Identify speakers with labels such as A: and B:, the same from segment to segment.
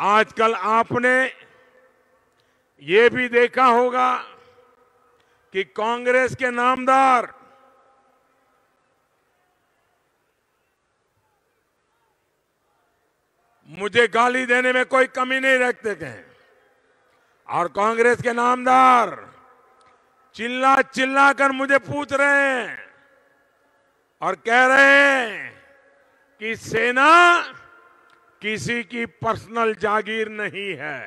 A: आजकल आपने ये भी देखा होगा कि कांग्रेस के नामदार मुझे गाली देने में कोई कमी नहीं रखते थे और कांग्रेस के नामदार चिल्ला चिल्ला कर मुझे पूछ रहे हैं और कह रहे हैं कि सेना किसी की पर्सनल जागीर नहीं है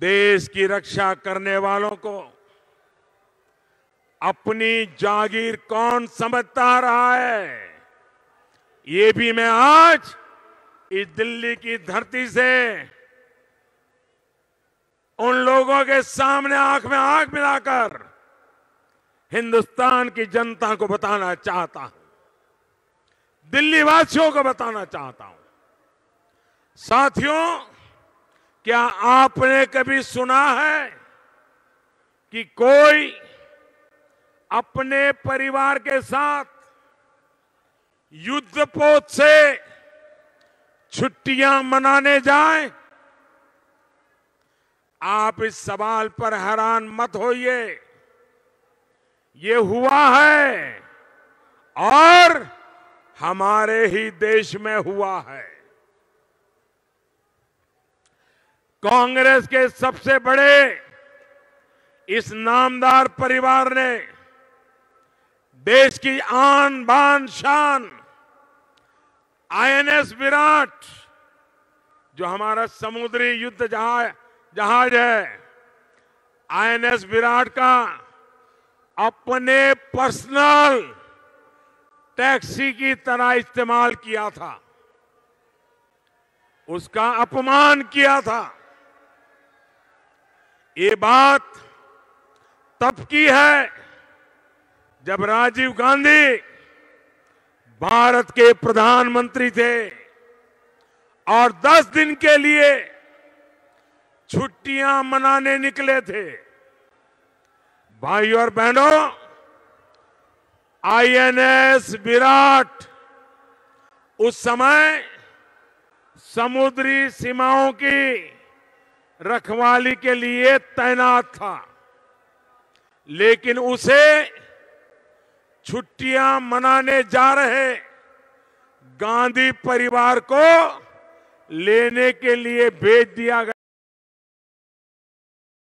A: देश की रक्षा करने वालों को अपनी जागीर कौन समझता रहा है ये भी मैं आज इस दिल्ली की धरती से उन लोगों के सामने आंख में आंख मिलाकर हिंदुस्तान की जनता को बताना चाहता हूं दिल्ली वासियों को बताना चाहता हूं साथियों क्या आपने कभी सुना है कि कोई अपने परिवार के साथ युद्धपोत से छुट्टियां मनाने जाए आप इस सवाल पर हैरान मत होइए ये हुआ है और हमारे ही देश में हुआ है कांग्रेस के सबसे बड़े इस नामदार परिवार ने देश की आन बान शान आईएनएस विराट जो हमारा समुद्री युद्ध जहाज जहाज है आईएनएस विराट का अपने पर्सनल टैक्सी की तरह इस्तेमाल किया था उसका अपमान किया था ये बात तब की है जब राजीव गांधी भारत के प्रधानमंत्री थे और 10 दिन के लिए छुट्टियां मनाने निकले थे भाई और बहनों आईएनएस विराट उस समय समुद्री सीमाओं की रखवाली के लिए तैनात था लेकिन उसे छुट्टियां मनाने जा रहे गांधी परिवार को लेने के लिए भेज दिया गया